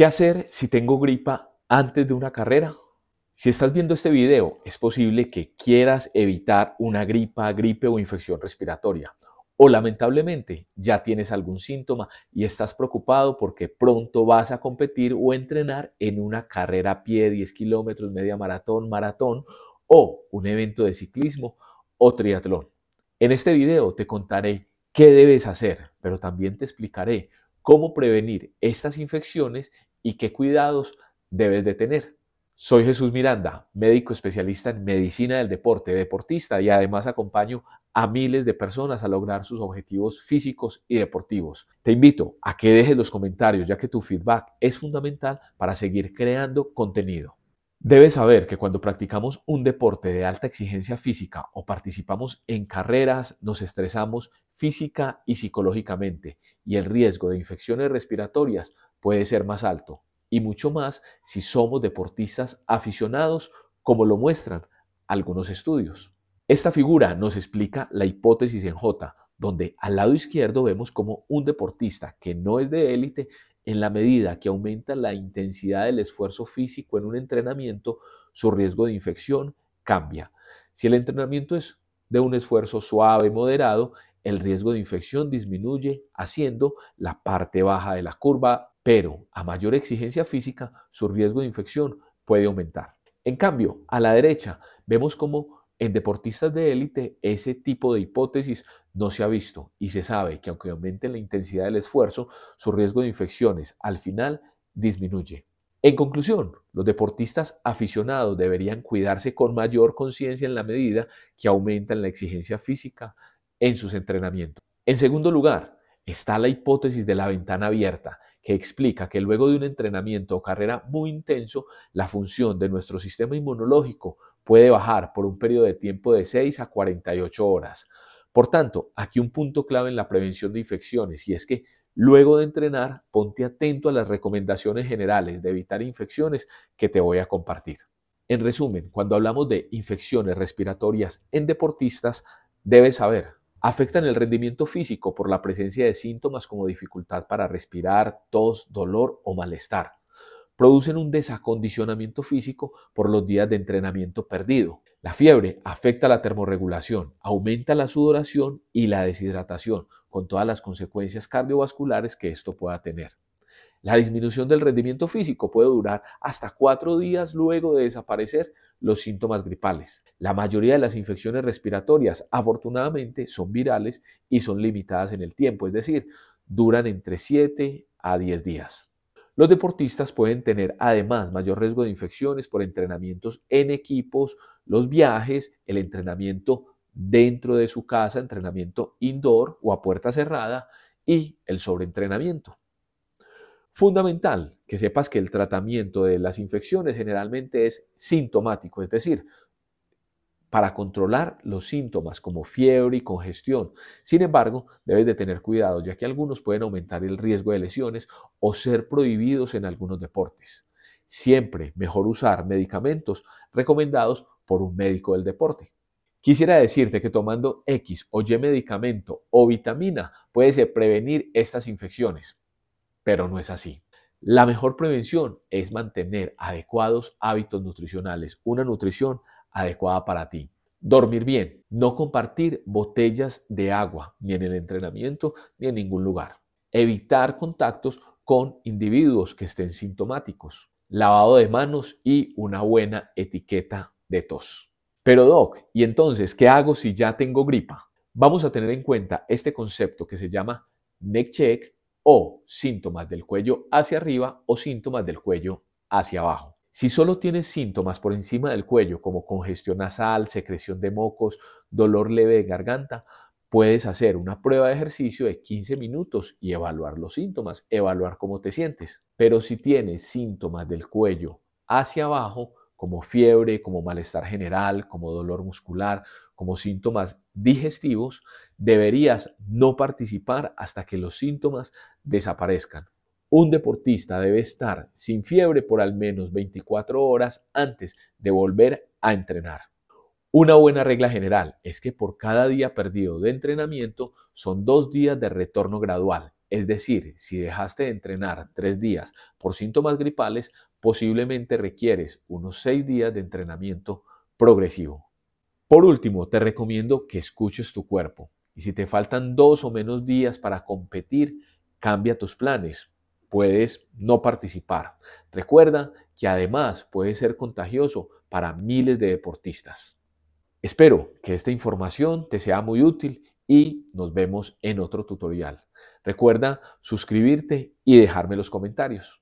¿Qué hacer si tengo gripa antes de una carrera? Si estás viendo este video, es posible que quieras evitar una gripa, gripe o infección respiratoria. O lamentablemente ya tienes algún síntoma y estás preocupado porque pronto vas a competir o entrenar en una carrera a pie, 10 kilómetros, media maratón, maratón o un evento de ciclismo o triatlón. En este video te contaré qué debes hacer, pero también te explicaré cómo prevenir estas infecciones y qué cuidados debes de tener. Soy Jesús Miranda, médico especialista en medicina del deporte, deportista y además acompaño a miles de personas a lograr sus objetivos físicos y deportivos. Te invito a que dejes los comentarios ya que tu feedback es fundamental para seguir creando contenido. Debes saber que cuando practicamos un deporte de alta exigencia física o participamos en carreras, nos estresamos física y psicológicamente y el riesgo de infecciones respiratorias puede ser más alto, y mucho más si somos deportistas aficionados, como lo muestran algunos estudios. Esta figura nos explica la hipótesis en J, donde al lado izquierdo vemos como un deportista que no es de élite en la medida que aumenta la intensidad del esfuerzo físico en un entrenamiento, su riesgo de infección cambia. Si el entrenamiento es de un esfuerzo suave y moderado, el riesgo de infección disminuye haciendo la parte baja de la curva, pero a mayor exigencia física, su riesgo de infección puede aumentar. En cambio, a la derecha vemos cómo en deportistas de élite, ese tipo de hipótesis no se ha visto y se sabe que aunque aumente la intensidad del esfuerzo, su riesgo de infecciones al final disminuye. En conclusión, los deportistas aficionados deberían cuidarse con mayor conciencia en la medida que aumentan la exigencia física en sus entrenamientos. En segundo lugar, está la hipótesis de la ventana abierta, que explica que luego de un entrenamiento o carrera muy intenso, la función de nuestro sistema inmunológico puede bajar por un periodo de tiempo de 6 a 48 horas. Por tanto, aquí un punto clave en la prevención de infecciones y es que luego de entrenar, ponte atento a las recomendaciones generales de evitar infecciones que te voy a compartir. En resumen, cuando hablamos de infecciones respiratorias en deportistas, debes saber, afectan el rendimiento físico por la presencia de síntomas como dificultad para respirar, tos, dolor o malestar producen un desacondicionamiento físico por los días de entrenamiento perdido. La fiebre afecta la termorregulación, aumenta la sudoración y la deshidratación, con todas las consecuencias cardiovasculares que esto pueda tener. La disminución del rendimiento físico puede durar hasta cuatro días luego de desaparecer los síntomas gripales. La mayoría de las infecciones respiratorias, afortunadamente, son virales y son limitadas en el tiempo, es decir, duran entre 7 a 10 días. Los deportistas pueden tener además mayor riesgo de infecciones por entrenamientos en equipos, los viajes, el entrenamiento dentro de su casa, entrenamiento indoor o a puerta cerrada y el sobreentrenamiento. Fundamental que sepas que el tratamiento de las infecciones generalmente es sintomático, es decir, para controlar los síntomas como fiebre y congestión. Sin embargo, debes de tener cuidado, ya que algunos pueden aumentar el riesgo de lesiones o ser prohibidos en algunos deportes. Siempre mejor usar medicamentos recomendados por un médico del deporte. Quisiera decirte que tomando X o Y medicamento o vitamina puedes prevenir estas infecciones, pero no es así. La mejor prevención es mantener adecuados hábitos nutricionales, una nutrición adecuada para ti. Dormir bien, no compartir botellas de agua ni en el entrenamiento ni en ningún lugar. Evitar contactos con individuos que estén sintomáticos. Lavado de manos y una buena etiqueta de tos. Pero doc, ¿y entonces qué hago si ya tengo gripa? Vamos a tener en cuenta este concepto que se llama neck check o síntomas del cuello hacia arriba o síntomas del cuello hacia abajo. Si solo tienes síntomas por encima del cuello, como congestión nasal, secreción de mocos, dolor leve de garganta, puedes hacer una prueba de ejercicio de 15 minutos y evaluar los síntomas, evaluar cómo te sientes. Pero si tienes síntomas del cuello hacia abajo, como fiebre, como malestar general, como dolor muscular, como síntomas digestivos, deberías no participar hasta que los síntomas desaparezcan. Un deportista debe estar sin fiebre por al menos 24 horas antes de volver a entrenar. Una buena regla general es que por cada día perdido de entrenamiento son dos días de retorno gradual. Es decir, si dejaste de entrenar tres días por síntomas gripales, posiblemente requieres unos seis días de entrenamiento progresivo. Por último, te recomiendo que escuches tu cuerpo y si te faltan dos o menos días para competir, cambia tus planes puedes no participar. Recuerda que además puede ser contagioso para miles de deportistas. Espero que esta información te sea muy útil y nos vemos en otro tutorial. Recuerda suscribirte y dejarme los comentarios.